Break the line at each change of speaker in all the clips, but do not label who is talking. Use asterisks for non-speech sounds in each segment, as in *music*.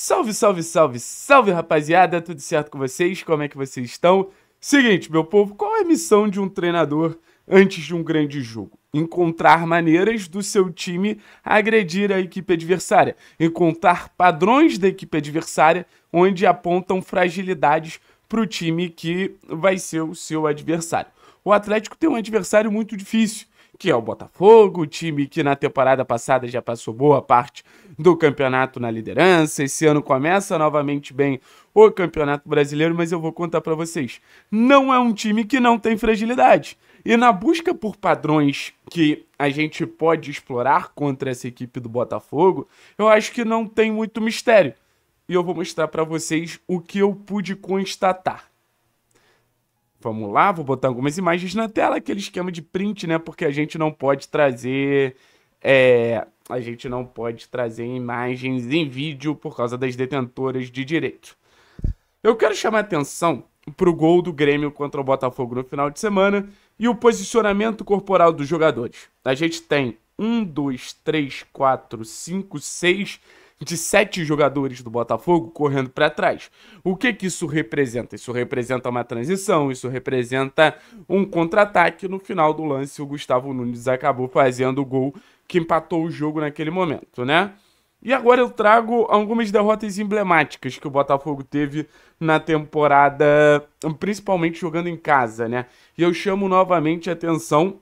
Salve, salve, salve, salve, rapaziada! Tudo certo com vocês? Como é que vocês estão? Seguinte, meu povo, qual é a missão de um treinador antes de um grande jogo? Encontrar maneiras do seu time agredir a equipe adversária, encontrar padrões da equipe adversária onde apontam fragilidades para o time que vai ser o seu adversário. O Atlético tem um adversário muito difícil, que é o Botafogo, time que na temporada passada já passou boa parte do campeonato na liderança. Esse ano começa novamente bem o Campeonato Brasileiro, mas eu vou contar para vocês. Não é um time que não tem fragilidade. E na busca por padrões que a gente pode explorar contra essa equipe do Botafogo, eu acho que não tem muito mistério. E eu vou mostrar para vocês o que eu pude constatar. Vamos lá, vou botar algumas imagens na tela, aquele esquema de print, né? Porque a gente não pode trazer. É, a gente não pode trazer imagens em vídeo por causa das detentoras de direito. Eu quero chamar atenção para o gol do Grêmio contra o Botafogo no final de semana e o posicionamento corporal dos jogadores. A gente tem um, dois, três, quatro, cinco, seis de sete jogadores do Botafogo correndo para trás. O que, que isso representa? Isso representa uma transição, isso representa um contra-ataque. No final do lance, o Gustavo Nunes acabou fazendo o gol que empatou o jogo naquele momento, né? E agora eu trago algumas derrotas emblemáticas que o Botafogo teve na temporada, principalmente jogando em casa, né? E eu chamo novamente a atenção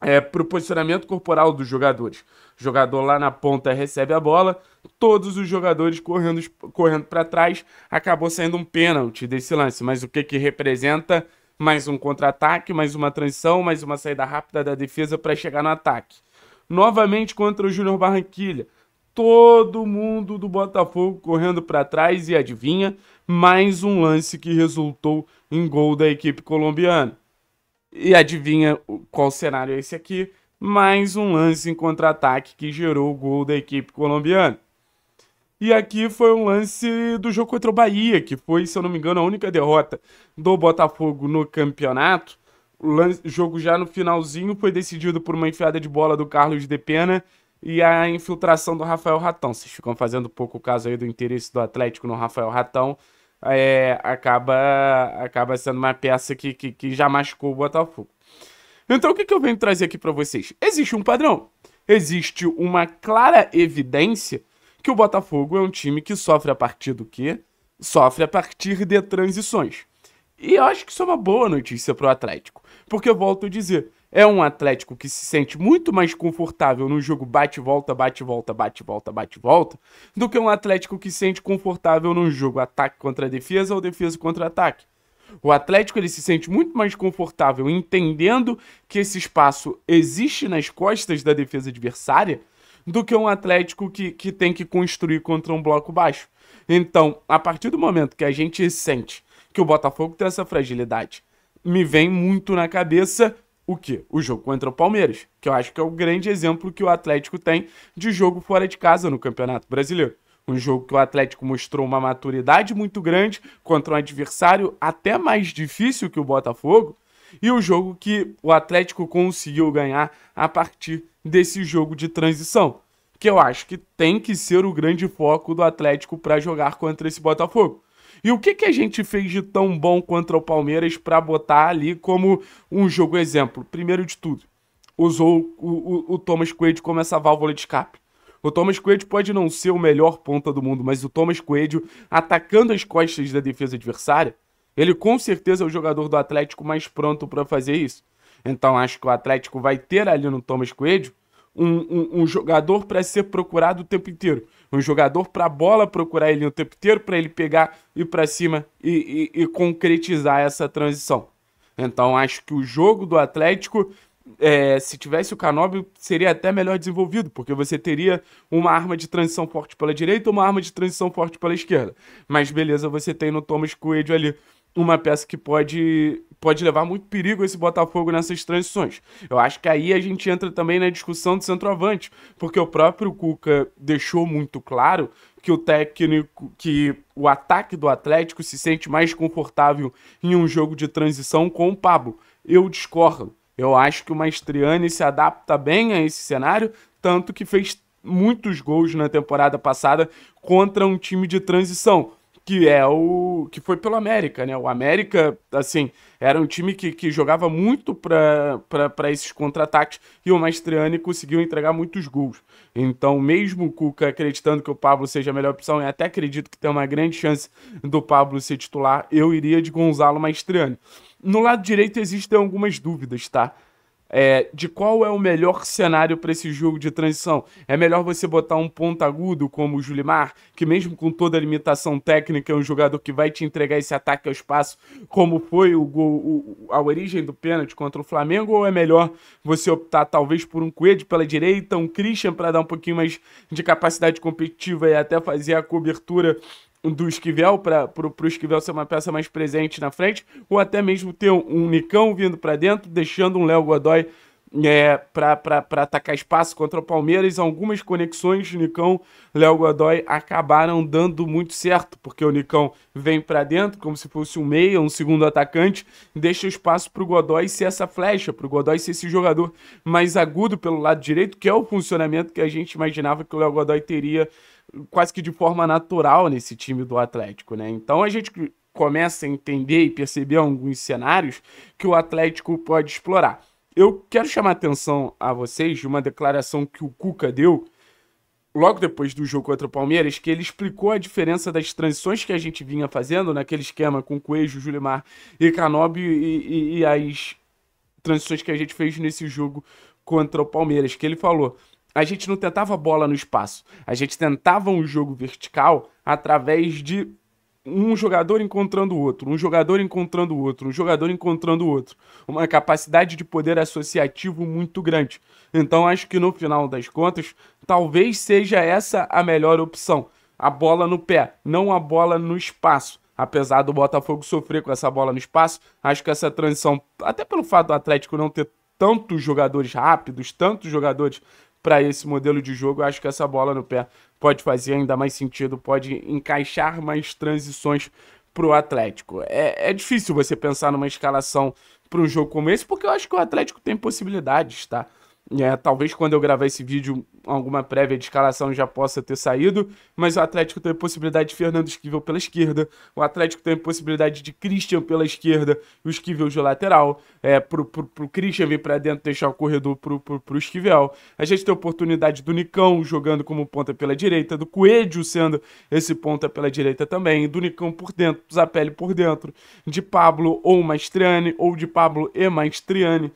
é, para o posicionamento corporal dos jogadores. O jogador lá na ponta recebe a bola, todos os jogadores correndo, correndo para trás, acabou sendo um pênalti desse lance. Mas o que, que representa? Mais um contra-ataque, mais uma transição, mais uma saída rápida da defesa para chegar no ataque. Novamente contra o Júnior Barranquilha. Todo mundo do Botafogo correndo para trás e adivinha, mais um lance que resultou em gol da equipe colombiana. E adivinha qual cenário é esse aqui? Mais um lance em contra-ataque que gerou o gol da equipe colombiana. E aqui foi um lance do jogo contra o Bahia, que foi, se eu não me engano, a única derrota do Botafogo no campeonato. O lance, jogo já no finalzinho foi decidido por uma enfiada de bola do Carlos de Pena e a infiltração do Rafael Ratão. Vocês ficam fazendo pouco caso aí do interesse do Atlético no Rafael Ratão é, acaba, acaba sendo uma peça que, que, que já machucou o Botafogo. Então o que, que eu venho trazer aqui para vocês? Existe um padrão, existe uma clara evidência que o Botafogo é um time que sofre a partir do quê? Sofre a partir de transições. E eu acho que isso é uma boa notícia para o Atlético, porque eu volto a dizer, é um Atlético que se sente muito mais confortável no jogo bate-volta, bate-volta, bate-volta, bate-volta, do que um Atlético que se sente confortável no jogo ataque contra defesa ou defesa contra ataque. O Atlético ele se sente muito mais confortável entendendo que esse espaço existe nas costas da defesa adversária do que um Atlético que, que tem que construir contra um bloco baixo. Então, a partir do momento que a gente sente que o Botafogo tem essa fragilidade, me vem muito na cabeça o que? O jogo contra o Palmeiras, que eu acho que é o grande exemplo que o Atlético tem de jogo fora de casa no Campeonato Brasileiro. Um jogo que o Atlético mostrou uma maturidade muito grande contra um adversário até mais difícil que o Botafogo, e o jogo que o Atlético conseguiu ganhar a partir desse jogo de transição, que eu acho que tem que ser o grande foco do Atlético para jogar contra esse Botafogo. E o que, que a gente fez de tão bom contra o Palmeiras para botar ali como um jogo exemplo? Primeiro de tudo, usou o, o, o Thomas Coelho como essa válvula de escape. O Thomas Coelho pode não ser o melhor ponta do mundo, mas o Thomas Coelho atacando as costas da defesa adversária, ele com certeza é o jogador do Atlético mais pronto para fazer isso. Então acho que o Atlético vai ter ali no Thomas Coelho um, um, um jogador para ser procurado o tempo inteiro. Um jogador para a bola procurar ele o tempo inteiro, para ele pegar, ir para cima e, e, e concretizar essa transição. Então acho que o jogo do Atlético é, se tivesse o Canóbio, seria até melhor desenvolvido, porque você teria uma arma de transição forte pela direita uma arma de transição forte pela esquerda. Mas beleza, você tem no Thomas Coelho ali uma peça que pode, pode levar muito perigo esse Botafogo nessas transições. Eu acho que aí a gente entra também na discussão do centroavante, porque o próprio Cuca deixou muito claro que o técnico, que o ataque do Atlético se sente mais confortável em um jogo de transição com o Pablo. Eu discordo. Eu acho que o Mastriani se adapta bem a esse cenário, tanto que fez muitos gols na temporada passada contra um time de transição que é o que foi pelo América, né? O América, assim, era um time que, que jogava muito para esses contra-ataques e o Mastriani conseguiu entregar muitos gols. Então, mesmo o Cuca acreditando que o Pablo seja a melhor opção, e até acredito que tem uma grande chance do Pablo ser titular, eu iria de Gonzalo Mastriani. No lado direito existem algumas dúvidas, tá? é, de qual é o melhor cenário para esse jogo de transição. É melhor você botar um ponta agudo como o Julimar, que mesmo com toda a limitação técnica é um jogador que vai te entregar esse ataque ao espaço, como foi o gol, o, a origem do pênalti contra o Flamengo, ou é melhor você optar talvez por um Coelho pela direita, um Christian para dar um pouquinho mais de capacidade competitiva e até fazer a cobertura do Esquivel, para o Esquivel ser uma peça mais presente na frente, ou até mesmo ter um, um Nicão vindo para dentro, deixando um Léo Godoy é, para atacar espaço contra o Palmeiras. Algumas conexões de Nicão, Léo Godoy acabaram dando muito certo, porque o Nicão vem para dentro como se fosse um meia, um segundo atacante, deixa espaço para o Godoy ser essa flecha, para o Godoy ser esse jogador mais agudo pelo lado direito, que é o funcionamento que a gente imaginava que o Léo Godoy teria quase que de forma natural nesse time do Atlético, né? Então a gente começa a entender e perceber alguns cenários que o Atlético pode explorar. Eu quero chamar a atenção a vocês de uma declaração que o Cuca deu logo depois do jogo contra o Palmeiras, que ele explicou a diferença das transições que a gente vinha fazendo naquele esquema com Coelho, Julimar e Canobi e, e, e as transições que a gente fez nesse jogo contra o Palmeiras, que ele falou a gente não tentava bola no espaço, a gente tentava um jogo vertical através de um jogador encontrando o outro, um jogador encontrando o outro, um jogador encontrando o outro. Uma capacidade de poder associativo muito grande. Então acho que no final das contas, talvez seja essa a melhor opção. A bola no pé, não a bola no espaço. Apesar do Botafogo sofrer com essa bola no espaço, acho que essa transição, até pelo fato do Atlético não ter tantos jogadores rápidos, tantos jogadores para esse modelo de jogo. Eu acho que essa bola no pé pode fazer ainda mais sentido, pode encaixar mais transições para o Atlético. É, é difícil você pensar numa escalação para um jogo como esse, porque eu acho que o Atlético tem possibilidades, tá? É, talvez quando eu gravar esse vídeo, alguma prévia de escalação já possa ter saído, mas o Atlético tem a possibilidade de Fernando Esquivel pela esquerda, o Atlético tem a possibilidade de Christian pela esquerda e o Esquivel de lateral, é, pro, pro, pro Christian vir para dentro deixar o corredor pro, pro, pro Esquivel. A gente tem a oportunidade do Nicão jogando como ponta pela direita, do Coelho sendo esse ponta pela direita também, do Nicão por dentro, do Zapelli por dentro, de Pablo ou Maestriani ou de Pablo e Maestriani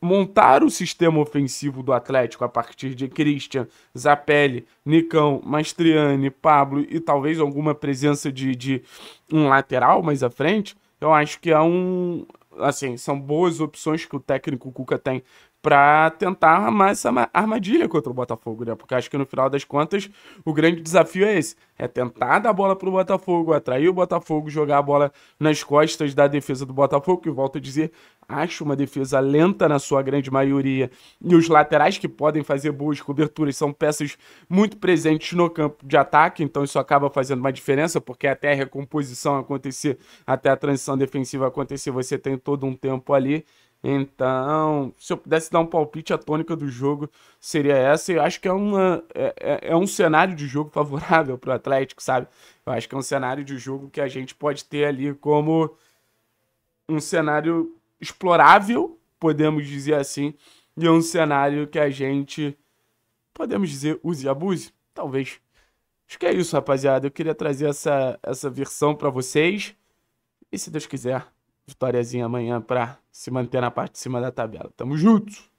montar o sistema ofensivo do Atlético a partir de Christian, Zapelli, Nicão, Mastriani, Pablo e talvez alguma presença de, de um lateral mais à frente, eu acho que é um. Assim, são boas opções que o técnico Cuca tem para tentar armar essa armadilha contra o Botafogo, né? Porque acho que no final das contas o grande desafio é esse: é tentar dar a bola pro Botafogo, atrair o Botafogo, jogar a bola nas costas da defesa do Botafogo, que volto a dizer, acho uma defesa lenta na sua grande maioria. E os laterais que podem fazer boas coberturas são peças muito presentes no campo de ataque, então isso acaba fazendo uma diferença, porque até a recomposição acontecer, até a transição defensiva acontecer, você tem todo um tempo ali. Então, se eu pudesse dar um palpite, a tônica do jogo seria essa. eu acho que é, uma, é, é, é um cenário de jogo *laughs* favorável para o Atlético, sabe? Eu acho que é um cenário de jogo que a gente pode ter ali como um cenário explorável, podemos dizer assim, e um cenário que a gente, podemos dizer, use e abuse, talvez. Acho que é isso, rapaziada. Eu queria trazer essa, essa versão para vocês. E se Deus quiser, Vitóriazinha amanhã para se manter na parte de cima da tabela. Tamo junto!